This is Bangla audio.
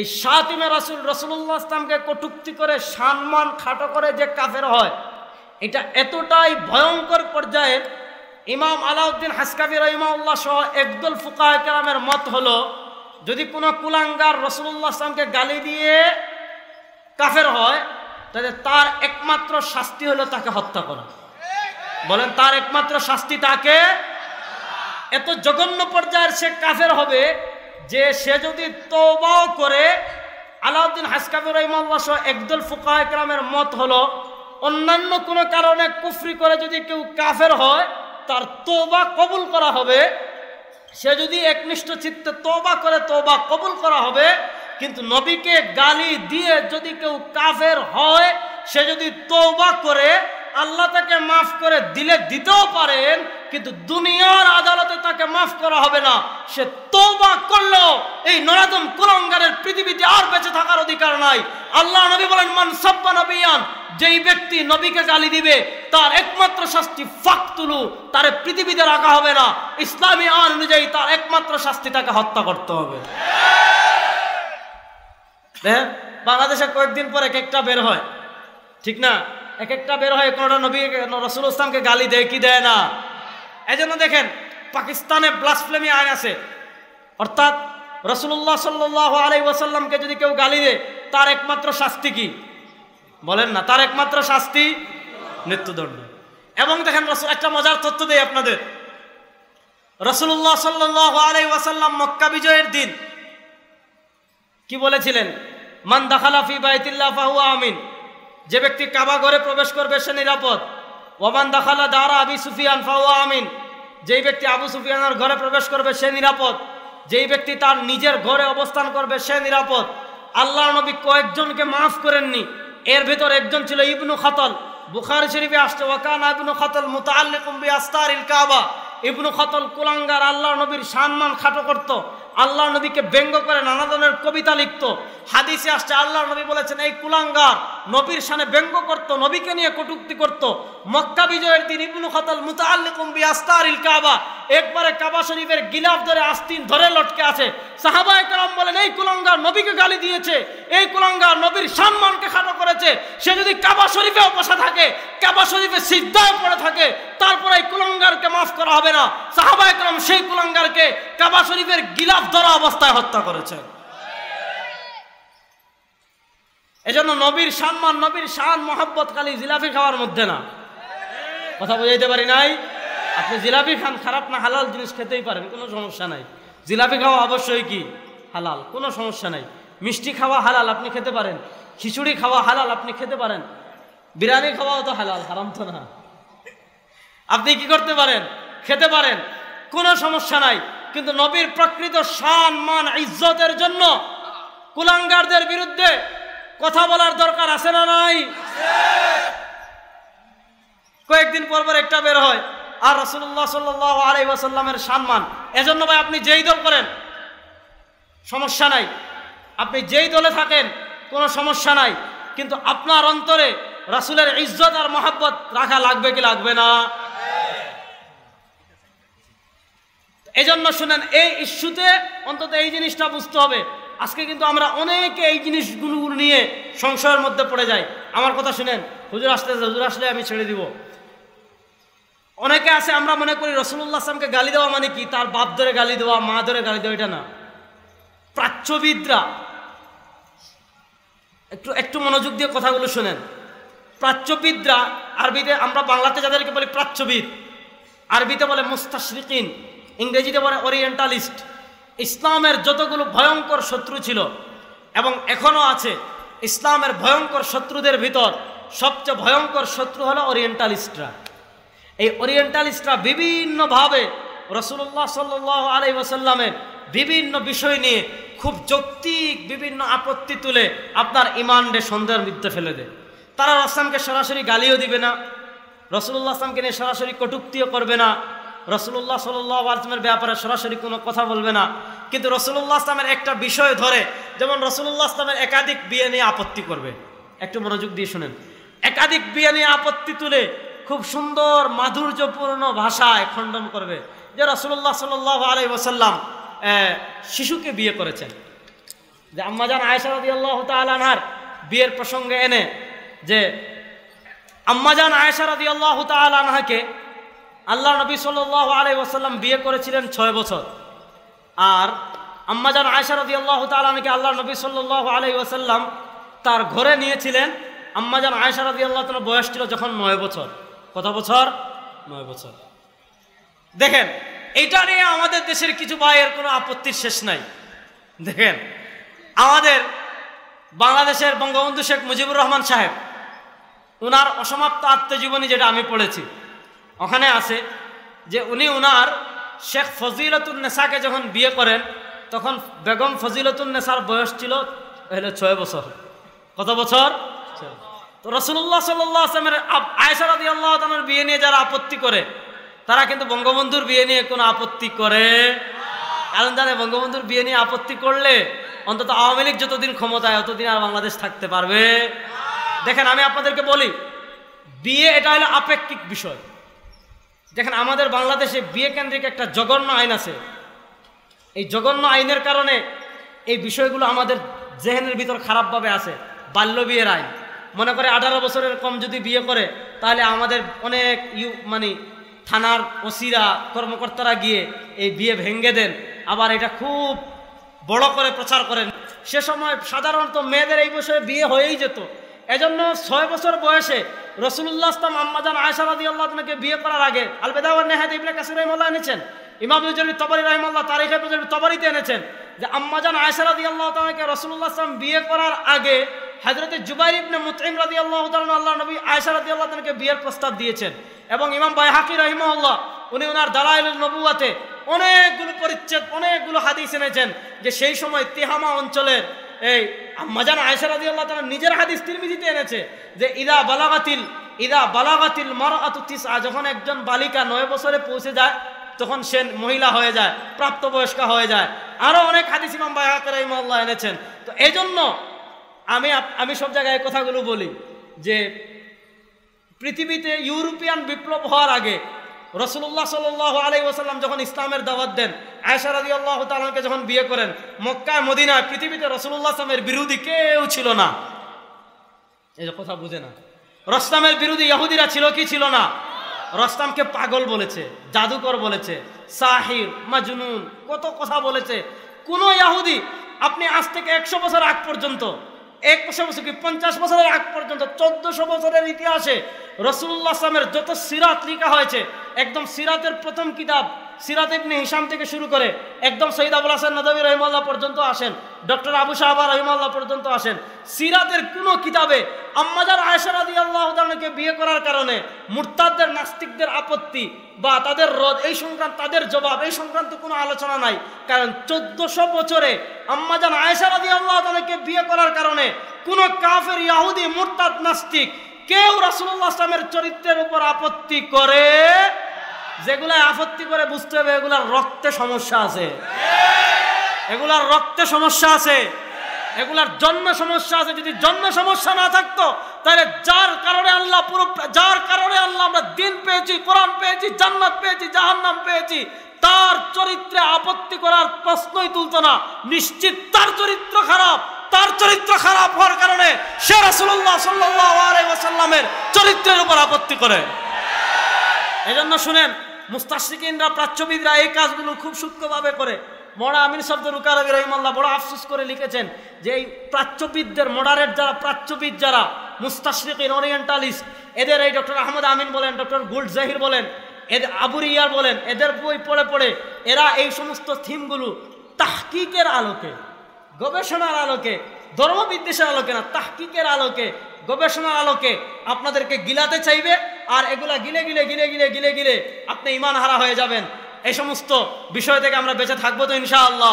এই সাতিমে রাসুল রসুল্লাহ ইসলামকে কটুক্তি করে সম্মান খাটো করে যে কাফের হয় এটা এতটাই ভয়ঙ্কর পর্যায়ে ইমাম আলাউদ্দিন হাসকাবি রহিমাউল্লাহ সহ একদল ফুকা কেরামের মত হলো যদি কোনো কুলাঙ্গার রসুল্লাহ ইসলামকে গালি দিয়ে কাফের হয় তাহলে তার একমাত্র শাস্তি হলো তাকে হত্যা করা বলেন তার একমাত্র শাস্তি তাকে এত জঘন্য পর্যায়ের সে কাফের হবে যে সে যদি তবাও করে আলাউদ্দিন হাসকাবি রহমাল্লা সহ একদল ফুকা একরামের মত হলো অন্যান্য কোনো কারণে কুফরি করে যদি কেউ কাফের হয় তার তোবা কবুল করা হবে সে যদি একনিষ্ঠ চিত্তে তোবা করে তোবা কবুল করা হবে কিন্তু নবীকে গালি দিয়ে যদি কেউ কাফের হয় সে যদি তোবা করে আল্লাহ তাকে মাফ করে দিলে দিতেও পারেন কিন্তু দুনিয়ার তাকে মাফ করা হবে না সে তৌবা করলো এই নরাদম কুলঙ্গারের পৃথিবীতে আর বেঁচে থাকার অধিকার নাই আল্লাহ নবী বলেন মান সব্বা নবিয়ান যেই ব্যক্তি নবীকে জ্বালি দিবে তার একমাত্র শাস্তি ফাঁক তুলু তার পৃথিবীতে রাখা হবে না ইসলামী আইন অনুযায়ী তার একমাত্র শাস্তি তাকে হত্যা করতে হবে হ্যাঁ বাংলাদেশে কয়েকদিন পর এক একটা বের হয় ঠিক না এক একটা বের হয় কোনোটা নবী রসুল ইসলামকে গালি দেয় কি দেয় না এজন্য দেখেন পাকিস্তানে ব্লাসফ্লেমি আইন আছে অর্থাৎ রসুল্লাহ সাল্লাহ আলাই ওয়াসাল্লামকে যদি কেউ গালি দেয় তার একমাত্র শাস্তি কি বলেন না তার একমাত্র শাস্তি মৃত্যুদণ্ড এবং দেখেন একটা মজার তথ্য দেয় আপনাদের রসুল্লাহ সাল্লাহ আলাই ওয়াসাল্লাম মক্কা বিজয়ের দিন কি বলেছিলেন মান দাখালাফি বাইতিল্লাহ ফাহুয়া আমিন যে ব্যক্তি কাবা ঘরে প্রবেশ করবে সে নিরাপদ ওমান দাখালা দারা আবি সুফিয়ান ফাহুয়া আমিন যেই ব্যক্তি আবু সুফিয়ানের ঘরে প্রবেশ করবে সে নিরাপদ যেই ব্যক্তি তার নিজের ঘরে অবস্থান করবে সে নিরাপদ আল্লাহ নবী কয়েকজনকে মাফ করেননি এর ভেতর একজন ছিল ইবনু খাতল বুখার শরীফে আসছে ওয়াকান ইবনু খাতল বি আস্তারিল কাবা ইবনু খাতল কুলাঙ্গার আল্লাহ নবীর সম্মান খাটো করত আল্লাহ নবীকে ব্যঙ্গ করে নানা ধরনের কবিতা লিখত হাদিসে আসছে আল্লাহ নবী বলেছেন এই কুলাঙ্গার নবীর সামনে ব্যঙ্গ করত নবীকে নিয়ে কটুক্তি করত মক্কা বিজয়ের দিন ইবনু খতাল বি আস্তারিল কাবা একবারে কাবা শরীফের গিলাফ ধরে আস্তিন ধরে লটকে আছে সাহাবায়ে কেরাম বলেন এই কুলাঙ্গার নবীকে গালি দিয়েছে এই কুলাঙ্গার নবীর সম্মানকে খাটো করেছে সে যদি কাবা শরীফেও বসে থাকে কাবা শরীফে সিদ্ধায় পড়ে থাকে তারপর এই কুলাঙ্গারকে মাফ করা হবে না সাহাবায়ে কেরাম সেই কুলাঙ্গারকে কাবা শরীফের গিলাফ ধরা অবস্থায় হত্যা করেছেন এজন্য নবীর সম্মান নবীর শান মোহাব্বত খালি জিলাপি খাওয়ার মধ্যে না কথা বুঝাইতে পারি নাই আপনি জিলাপি খান খারাপ না হালাল জিনিস খেতেই পারেন কোনো সমস্যা নাই জিলাপি খাওয়া অবশ্যই কি হালাল কোনো সমস্যা নাই মিষ্টি খাওয়া হালাল আপনি খেতে পারেন খিচুড়ি খাওয়া হালাল আপনি খেতে পারেন বিরিয়ানি খাওয়াও তো হালাল হারাম তো না আপনি কি করতে পারেন খেতে পারেন কোনো সমস্যা নাই কিন্তু নবীর প্রকৃত সান মান ইজ্জতের জন্য কুলাঙ্গারদের বিরুদ্ধে কথা বলার দরকার আছে না নাই কয়েকদিন পর পর একটা বের হয় আর রসুল্লাহ সাল্লাহ আলাই সম্মান এজন্য ভাই আপনি যেই দল করেন সমস্যা নাই আপনি যেই দলে থাকেন কোনো সমস্যা নাই কিন্তু আপনার অন্তরে রাসুলের ইজ্জত আর মহাব্বত রাখা লাগবে কি লাগবে না এই জন্য শুনেন এই ইস্যুতে অন্তত এই জিনিসটা বুঝতে হবে আজকে কিন্তু আমরা অনেকে এই জিনিসগুলো নিয়ে সংশয়ের মধ্যে পড়ে যাই আমার কথা শুনেন হুজুর আসলে হুজুর আসলে আমি ছেড়ে দিব অনেকে আছে আমরা মনে করি রসুল্লাহ আসলামকে গালি দেওয়া মানে কি তার বাপ ধরে গালি দেওয়া মা ধরে গালি দেওয়া এটা না প্রাচ্যবিদরা একটু একটু মনোযোগ দিয়ে কথাগুলো শোনেন প্রাচ্যবিদরা আরবিতে আমরা বাংলাতে যাদেরকে বলি প্রাচ্যবিদ আরবিতে বলে মুস্তাশরিকিন ইংরেজিতে বলে ওরিয়েন্টালিস্ট ইসলামের যতগুলো ভয়ঙ্কর শত্রু ছিল এবং এখনও আছে ইসলামের ভয়ঙ্কর শত্রুদের ভিতর সবচেয়ে ভয়ঙ্কর শত্রু হলো ওরিয়েন্টালিস্টরা এই ওরিয়েন্টালিস্টরা বিভিন্নভাবে রসুল্লাহ সাল্লাহ আলি ওসাল্লামের বিভিন্ন বিষয় নিয়ে খুব যৌক্তিক বিভিন্ন আপত্তি তুলে আপনার ইমান্ডে সন্দেহের মৃত্যু ফেলে দেয় তারা রসলামকে সরাসরি গালিও দিবে না রসুল্লাহ আসলামকে নিয়ে সরাসরি কটুক্তিও করবে না রসুল্লাহ সাল্লাহ আসলামের ব্যাপারে সরাসরি কোনো কথা বলবে না কিন্তু রসুল্লাহ আসলামের একটা বিষয় ধরে যেমন রসুল্লাহ আসলামের একাধিক বিয়ে নিয়ে আপত্তি করবে একটু মনোযোগ দিয়ে শুনেন একাধিক বিয়ে নিয়ে আপত্তি তুলে খুব সুন্দর মাধুর্যপূর্ণ ভাষায় খণ্ডন করবে যে রসুল্লাহ সাল্লাহ আলাই ওসাল্লাম শিশুকে বিয়ে করেছেন যে আম্মাজান আয়সা রদি আল্লাহ তালানহার বিয়ের প্রসঙ্গে এনে যে আম্মাজান আয়সা রদি তালানহাকে আল্লাহ নবী সাল আলাই ওসাল্লাম বিয়ে করেছিলেন ছয় বছর আর আম্মাজান রদি আল্লাহ তালাকে আল্লাহ নবী সাল আলাই ওসাল্লাম তার ঘরে নিয়েছিলেন আম্মাজান রদি আল্লাহ তালা বয়স ছিল যখন নয় বছর কত বছর নয় বছর দেখেন এইটা নিয়ে আমাদের দেশের কিছু ভাইয়ের কোনো আপত্তির শেষ নাই দেখেন আমাদের বাংলাদেশের বঙ্গবন্ধু শেখ মুজিবুর রহমান সাহেব ওনার অসমাপ্ত আত্মজীবনী যেটা আমি পড়েছি ওখানে আছে যে উনি উনার শেখ ফজিলতুন্নেসাকে যখন বিয়ে করেন তখন বেগম ফজিলতুন্নেসার বয়স ছিল হলো ছয় বছর কত বছর তো রসুল্লাহ সাল্লাহ আসলামের আয়সার আদি আল্লাহ বিয়ে নিয়ে যারা আপত্তি করে তারা কিন্তু বঙ্গবন্ধুর বিয়ে নিয়ে কোনো আপত্তি করে কারণ জানে বঙ্গবন্ধুর বিয়ে নিয়ে আপত্তি করলে অন্তত আওয়ামী লীগ যতদিন ক্ষমতায় অতদিন আর বাংলাদেশ থাকতে পারবে দেখেন আমি আপনাদেরকে বলি বিয়ে এটা হলো আপেক্ষিক বিষয় দেখেন আমাদের বাংলাদেশে বিয়ে কেন্দ্রিক একটা জঘন্য আইন আছে এই জঘন্য আইনের কারণে এই বিষয়গুলো আমাদের জেহেনের ভিতর খারাপভাবে আছে বাল্য বিয়ের আইন মনে করে আঠারো বছরের কম যদি বিয়ে করে তাহলে আমাদের অনেক ইউ মানে থানার ওসিরা কর্মকর্তারা গিয়ে এই বিয়ে ভেঙ্গে দেন আবার এটা খুব বড় করে প্রচার করেন সে সময় সাধারণত মেয়েদের এই বিষয়ে বিয়ে হয়েই যেত এজন্য ছয় বছর বয়সে রসুল্লাহ ইসলাম আম্মাজান আয়সারাদি আল্লাহকে বিয়ে করার আগে আলবেদাওয়ার নেহাদ ইবনে কাসির রহিমাল্লাহ এনেছেন ইমাম জরি তবরি রহিমাল্লাহ তারিখে জরি তবরিতে এনেছেন যে আম্মাজান আয়সারাদি আল্লাহ তালাকে রসুল্লাহ ইসলাম বিয়ে করার আগে হাজরত জুবাইর ইবনে মুতিম রাদি আল্লাহ আল্লাহ নবী আয়সারাদি আল্লাহকে বিয়ের প্রস্তাব দিয়েছেন এবং ইমাম বাইহাকি রহিমাল্লাহ উনি ওনার দালাইল নবুয়াতে অনেকগুলো পরিচ্ছেদ অনেকগুলো হাদিস এনেছেন যে সেই সময় তেহামা অঞ্চলের এই আম্মাজান আয়সা রাজি আল্লাহ তালা নিজের হাদিস তিরমিজিতে এনেছে যে ইদা বালাগাতিল ইদা বালাগাতিল মার আতুতিসা যখন একজন বালিকা নয় বছরে পৌঁছে যায় তখন সে মহিলা হয়ে যায় প্রাপ্তবয়স্কা হয়ে যায় আরও অনেক হাদিস ইমাম বাহাকাল্লাহ এনেছেন তো এই জন্য আমি আমি সব জায়গায় কথাগুলো বলি যে পৃথিবীতে ইউরোপিয়ান বিপ্লব হওয়ার আগে রসুল্লাহ সাল্লাহ আলাই ওসাল্লাম যখন ইসলামের দাওয়াত দেন আয়সা রাজি আল্লাহ তালকে যখন বিয়ে করেন মক্কায় মদিনায় পৃথিবীতে রসুল্লাহ আসলামের বিরোধী কেউ ছিল না এই যে কথা বুঝে না রস্তামের বিরোধী ইহুদিরা ছিল কি ছিল না রস্তামকে পাগল বলেছে জাদুকর বলেছে সাহির মাজনুন কত কথা বলেছে কোনো ইয়াহুদি আপনি আজ থেকে একশো বছর আগ পর্যন্ত একশো বছর কি পঞ্চাশ বছরের আগ পর্যন্ত চোদ্দশো বছরের ইতিহাসে রসুল্লাহ আসলামের যত সিরাত লিখা হয়েছে একদম সিরাতের প্রথম কিতাব সিরাত ইবনে হিসাম থেকে শুরু করে একদম সঈদ আবুল হাসান নদী রহিমাল্লাহ পর্যন্ত আসেন ডক্টর আবু সাহাবা রহিমাল্লাহ পর্যন্ত আসেন সিরাতের কোনো কিতাবে আম্মাজার আয়সারাদি আল্লাহকে বিয়ে করার কারণে মুরতাদদের নাস্তিকদের আপত্তি বা তাদের রদ এই সংক্রান্ত তাদের জবাব এই সংক্রান্ত কোনো আলোচনা নাই কারণ চোদ্দশো বছরে আম্মাজান আল্লাহ আল্লাহকে বিয়ে করার কারণে কোনো কাফের ইয়াহুদি মুরতাদ নাস্তিক কেউ রাসুল্লাহ আসলামের চরিত্রের উপর আপত্তি করে যেগুলা আপত্তি করে বুঝতে হবে এগুলার রক্তে সমস্যা আছে এগুলার রক্তে সমস্যা আছে এগুলার জন্ম সমস্যা আছে যদি জন্ম সমস্যা না থাকতো তাহলে যার কারণে আল্লাহ পুরো যার কারণে আল্লাহ আমরা দিন পেয়েছি কোরআন পেয়েছি জান্নাত পেয়েছি জাহান্নাম পেয়েছি তার চরিত্রে আপত্তি করার প্রশ্নই তুলত না নিশ্চিত তার চরিত্র খারাপ তার চরিত্র খারাপ হওয়ার কারণে সে রাসুল্লাহ সাল্লাহ আলাই সাল্লামের চরিত্রের উপর আপত্তি করে এজন্য শুনেন মুস্তাশিকিনরা প্রাচ্যবিদরা এই কাজগুলো খুব সূক্ষ্মভাবে করে মরা আমিন শব্দ রুকারবি রহিমাল্লাহ বড় আফসুস করে লিখেছেন যে এই প্রাচ্যবিদদের মডারেট যারা প্রাচ্যবিদ যারা মুস্তাশিকিন ওরিয়েন্টালিস্ট এদের এই ডক্টর আহমদ আমিন বলেন ডক্টর গুলড জাহির বলেন এদের আবুর ইয়ার বলেন এদের বই পড়ে পড়ে এরা এই সমস্ত থিমগুলো তাহকিকের আলোকে গবেষণার আলোকে ধর্মবিদ্বেষের আলোকে না তাহকিকের আলোকে গবেষণার আলোকে আপনাদেরকে গিলাতে চাইবে আর এগুলা গিলে গিলে গিলে গিলে গিলে গিলে আপনি ইমান হারা হয়ে যাবেন এই সমস্ত বিষয় থেকে আমরা বেঁচে থাকবো তো ইনশাআল্লাহ